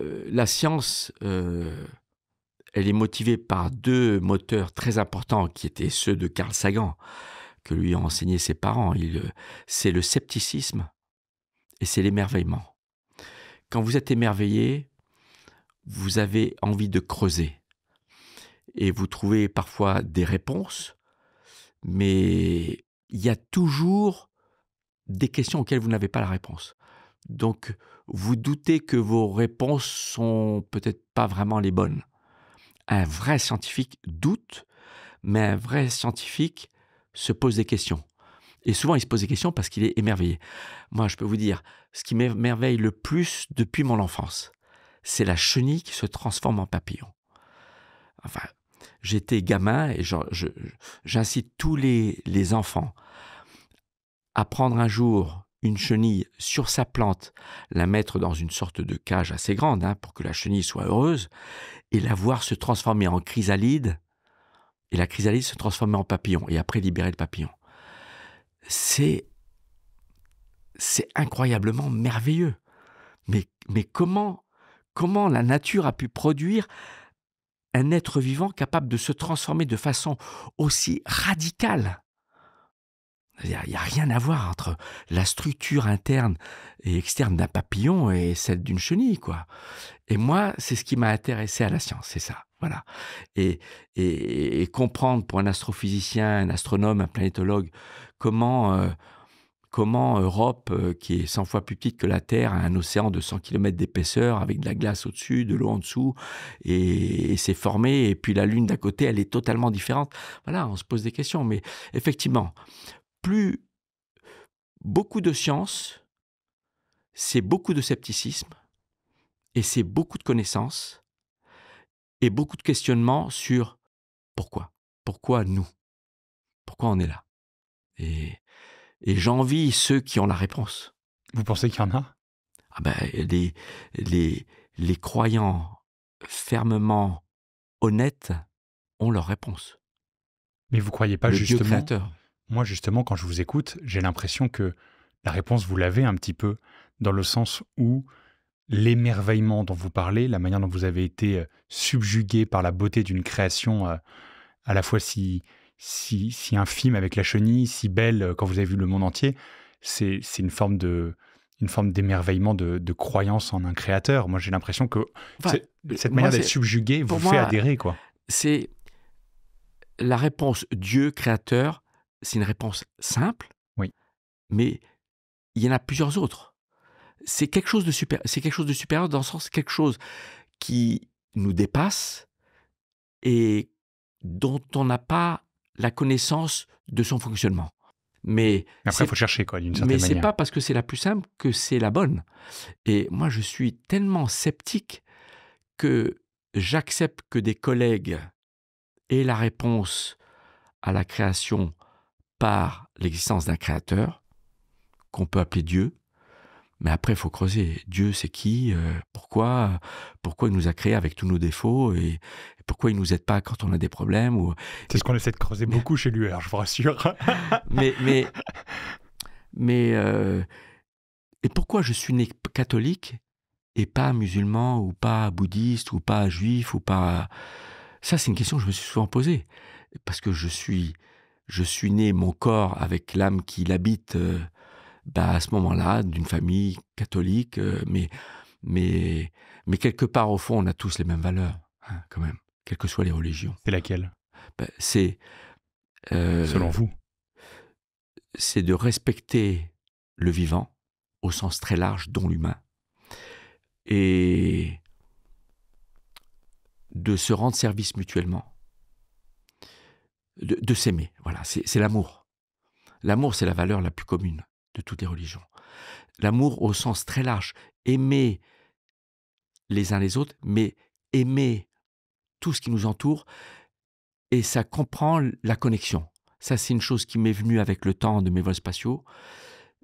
euh, la science, euh, elle est motivée par deux moteurs très importants qui étaient ceux de Carl Sagan, que lui ont enseigné ses parents. Euh, c'est le scepticisme et c'est l'émerveillement. Quand vous êtes émerveillé, vous avez envie de creuser. Et vous trouvez parfois des réponses, mais il y a toujours des questions auxquelles vous n'avez pas la réponse. Donc, vous doutez que vos réponses sont peut-être pas vraiment les bonnes. Un vrai scientifique doute, mais un vrai scientifique se pose des questions. Et souvent, il se pose des questions parce qu'il est émerveillé. Moi, je peux vous dire, ce qui m'émerveille le plus depuis mon enfance, c'est la chenille qui se transforme en papillon. Enfin, j'étais gamin, et j'incite tous les, enfants à prendre un jour une chenille sur sa plante, la mettre dans une sorte de cage assez grande hein, pour que la chenille soit heureuse, et la voir se transformer en chrysalide, et la chrysalide se transformer en papillon, et après libérer le papillon. C'est c'est incroyablement merveilleux. Mais, mais comment, comment la nature a pu produire un être vivant capable de se transformer de façon aussi radicale. Il n'y a rien à voir entre la structure interne et externe d'un papillon et celle d'une chenille, quoi. Et moi, c'est ce qui m'a intéressé à la science, c'est ça. Voilà. Et, comprendre pour un astrophysicien, un astronome, un planétologue, comment euh, Comment Europe, euh, qui est 100 fois plus petite que la Terre, a un océan de 100 km d'épaisseur avec de la glace au-dessus, de l'eau en dessous, et, s'est formée, et puis la Lune d'à côté, elle est totalement différente. Voilà, on se pose des questions, mais effectivement, plus beaucoup de science, c'est beaucoup de scepticisme, et c'est beaucoup de connaissances, et beaucoup de questionnements sur pourquoi, pourquoi nous, pourquoi on est là. Et et j'envie ceux qui ont la réponse. Vous pensez qu'il y en a ah ben, les, les, les croyants fermement honnêtes ont leur réponse. Mais vous croyez pas le justement Moi justement, quand je vous écoute, j'ai l'impression que la réponse vous l'avez un petit peu, dans le sens où l'émerveillement dont vous parlez, la manière dont vous avez été euh, subjugué par la beauté d'une création euh, à la fois si si, si infime avec la chenille, si belle euh, quand vous avez vu le monde entier, c'est une forme de une forme d'émerveillement, de, de, croyance en un créateur. Moi, j'ai l'impression que cette manière d'être subjugué vous fait adhérer. quoi. C'est la réponse Dieu créateur, c'est une réponse simple, oui. mais il y en a plusieurs autres. C'est quelque chose de super, c'est quelque chose de supérieur dans le sens quelque chose qui nous dépasse et dont on n'a pas la connaissance de son fonctionnement. Mais après, il faut chercher, quoi, d'une certaine manière. Mais c'est pas parce que c'est la plus simple que c'est la bonne. Et moi, je suis tellement sceptique que j'accepte que des collègues aient la réponse à la création par l'existence d'un créateur, qu'on peut appeler Dieu. Mais après, il faut creuser. Dieu, c'est qui euh, Pourquoi Pourquoi il nous a créés avec tous nos défauts et, pourquoi ils ne nous aident pas quand on a des problèmes ou... C'est ce qu'on essaie de creuser beaucoup chez l'UR, je vous rassure. mais mais, mais euh, et pourquoi je suis né catholique et pas musulman ou pas bouddhiste ou pas juif ou pas... Ça, c'est une question que je me suis souvent posée. Parce que je suis, je suis né, mon corps, avec l'âme qui l'habite, euh, bah, à ce moment-là, d'une famille catholique, euh, mais, mais, mais quelque part, au fond, on a tous les mêmes valeurs, hein, quand même quelles que soient les religions. C'est laquelle bah, C'est. Euh, Selon vous C'est de respecter le vivant au sens très large, dont l'humain. Et de se rendre service mutuellement. de s'aimer. Voilà, c'est l'amour. L'amour, c'est la valeur la plus commune de toutes les religions. L'amour au sens très large. Aimer les uns les autres, mais aimer tout ce qui nous entoure, et ça comprend la connexion. Ça, c'est une chose qui m'est venue avec le temps de mes vols spatiaux.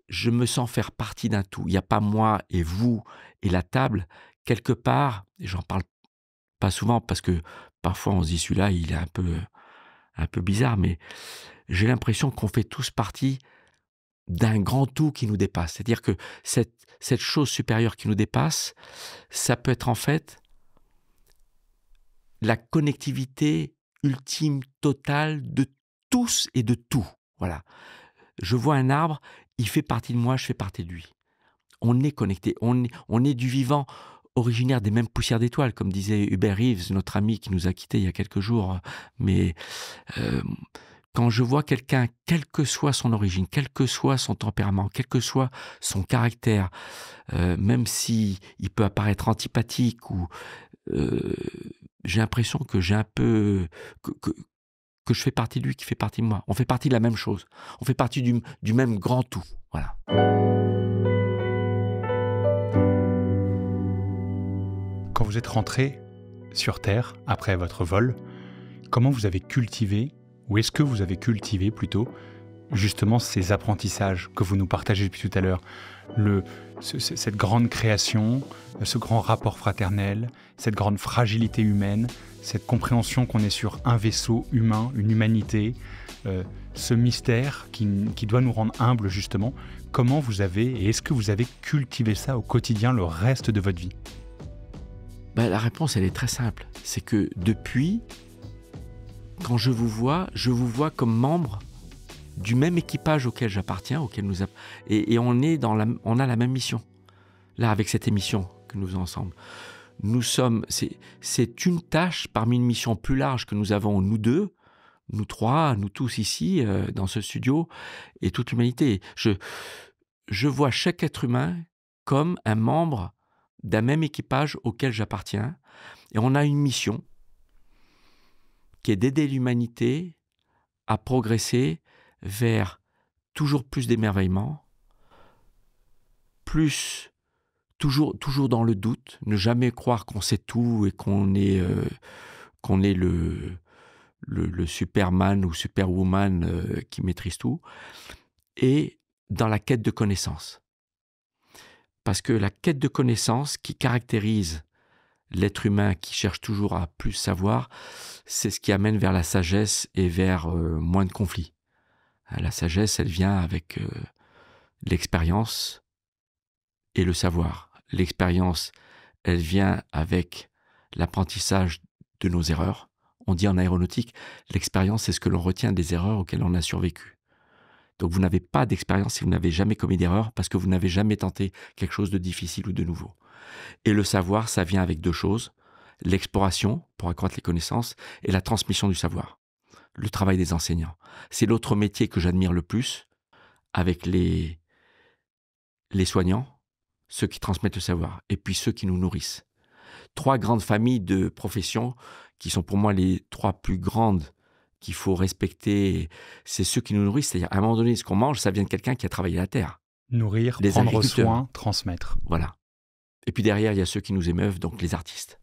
Je me sens faire partie d'un tout. Il n'y a pas moi et vous et la table. Quelque part, et j'en parle pas souvent parce que parfois on se dit celui-là, il est un peu, un peu bizarre, mais j'ai l'impression qu'on fait tous partie d'un grand tout qui nous dépasse. C'est-à-dire que cette, cette chose supérieure qui nous dépasse, ça peut être en fait la connectivité ultime, totale de tous et de tout. Voilà. Je vois un arbre, il fait partie de moi, je fais partie de lui. On est connecté, on, est du vivant originaire des mêmes poussières d'étoiles, comme disait Hubert Reeves, notre ami qui nous a quittés il y a quelques jours. Mais euh, quand je vois quelqu'un, quelle que soit son origine, quel que soit son tempérament, quel que soit son caractère, euh, même si il peut apparaître antipathique ou euh, j'ai l'impression que j'ai un peu. Que, que, je fais partie de lui, qui fait partie de moi. On fait partie de la même chose. On fait partie du, du même grand tout. Voilà. Quand vous êtes rentré sur Terre après votre vol, comment vous avez cultivé, ou est-ce que vous avez cultivé plutôt, justement ces apprentissages que vous nous partagez depuis tout à l'heure, le, cette grande création, ce grand rapport fraternel, cette grande fragilité humaine, cette compréhension qu'on est sur un vaisseau humain, une humanité, euh, ce mystère qui, doit nous rendre humbles justement. Comment vous avez et est-ce que vous avez cultivé ça au quotidien le reste de votre vie bah, La réponse, elle est très simple. C'est que depuis, quand je vous vois, je vous vois comme membre du même équipage auquel j'appartiens, auquel nous et, et on est dans la, on a la même mission. Là, avec cette émission que nous faisons ensemble, nous sommes, c'est une tâche parmi une mission plus large que nous avons, nous deux, nous trois, nous tous ici, euh, dans ce studio, et toute l'humanité. Je, je vois chaque être humain comme un membre d'un même équipage auquel j'appartiens, et on a une mission qui est d'aider l'humanité à progresser vers toujours plus d'émerveillement, plus toujours, dans le doute, ne jamais croire qu'on sait tout et qu'on est, euh, qu'on est le, Superman ou Superwoman euh, qui maîtrise tout, et dans la quête de connaissance. Parce que la quête de connaissance qui caractérise l'être humain qui cherche toujours à plus savoir, c'est ce qui amène vers la sagesse et vers euh, moins de conflits. La sagesse, elle vient avec l'expérience et le savoir l'expérience, elle vient avec l'apprentissage de nos erreurs. On dit en aéronautique, l'expérience, c'est ce que l'on retient des erreurs auxquelles on a survécu. Donc vous n'avez pas d'expérience si vous n'avez jamais commis d'erreur parce que vous n'avez jamais tenté quelque chose de difficile ou de nouveau. Et le savoir, ça vient avec deux choses, l'exploration pour accroître les connaissances et la transmission du savoir, le travail des enseignants. C'est l'autre métier que j'admire le plus avec les, les soignants, ceux qui transmettent le savoir, et puis ceux qui nous nourrissent. Trois grandes familles de professions qui sont pour moi les trois plus grandes qu'il faut respecter, c'est ceux qui nous nourrissent. C'est-à-dire, à un moment donné, ce qu'on mange, ça vient de quelqu'un qui a travaillé la terre. Nourrir, prendre soin, transmettre. Voilà. Et puis derrière, il y a ceux qui nous émeuvent, donc les artistes.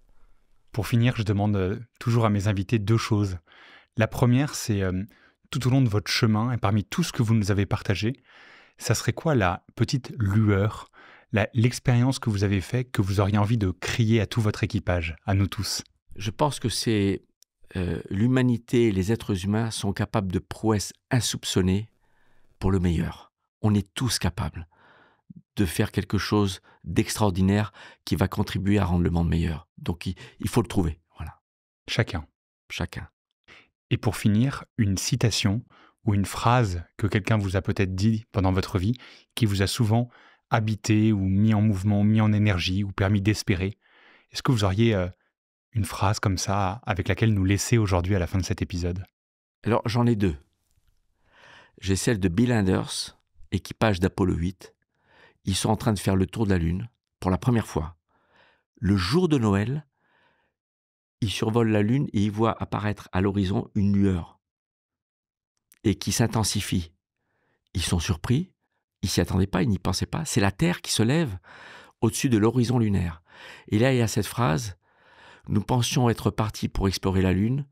Pour finir, je demande euh, toujours à mes invités deux choses. La première, c'est euh, tout au long de votre chemin et parmi tout ce que vous nous avez partagé, ça serait quoi la petite lueur l'expérience que vous avez faite, que vous auriez envie de crier à tout votre équipage, à nous tous Je pense que c'est euh, l'humanité les êtres humains sont capables de prouesses insoupçonnées pour le meilleur. On est tous capables de faire quelque chose d'extraordinaire qui va contribuer à rendre le monde meilleur. Donc il, il faut le trouver. Voilà. Chacun. Chacun. Et pour finir, une citation ou une phrase que quelqu'un vous a peut-être dit pendant votre vie qui vous a souvent habité ou mis en mouvement, mis en énergie ou permis d'espérer. Est-ce que vous auriez euh, une phrase comme ça avec laquelle nous laisser aujourd'hui à la fin de cet épisode Alors j'en ai deux. J'ai celle de Bill Anders, équipage d'Apollo 8. Ils sont en train de faire le tour de la Lune pour la première fois. Le jour de Noël, ils survolent la Lune et ils voient apparaître à l'horizon une lueur et qui s'intensifie. Ils sont surpris, ils s'y attendaient pas, il n'y pensait pas. C'est la Terre qui se lève au-dessus de l'horizon lunaire. Et là, il y a cette phrase Nous pensions être partis pour explorer la Lune,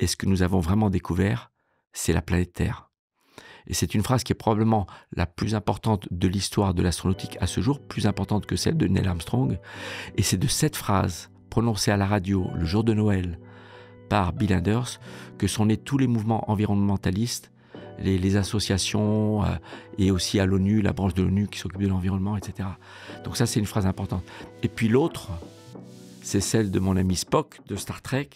et ce que nous avons vraiment découvert, c'est la planète Terre. Et c'est une phrase qui est probablement la plus importante de l'histoire de l'astronautique à ce jour, plus importante que celle de Neil Armstrong. Et c'est de cette phrase, prononcée à la radio le jour de Noël par Bill Anders, que sont nés tous les mouvements environnementalistes les, associations euh, et aussi à l'ONU, la branche de l'ONU qui s'occupe de l'environnement, etc. Donc ça, c'est une phrase importante. Et puis l'autre, c'est celle de mon ami Spock de Star Trek,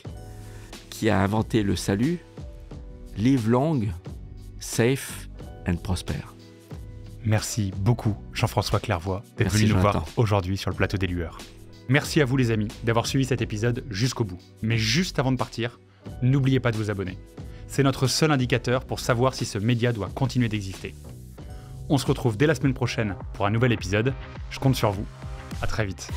qui a inventé le salut, Live long, safe and prosper. Merci beaucoup, Jean-François Clairvoy, d'être venu nous voir aujourd'hui sur le plateau des Lueurs. Merci à vous, les amis, d'avoir suivi cet épisode jusqu'au bout. Mais juste avant de partir, n'oubliez pas de vous abonner. C'est notre seul indicateur pour savoir si ce média doit continuer d'exister. On se retrouve dès la semaine prochaine pour un nouvel épisode. Je compte sur vous. À très vite.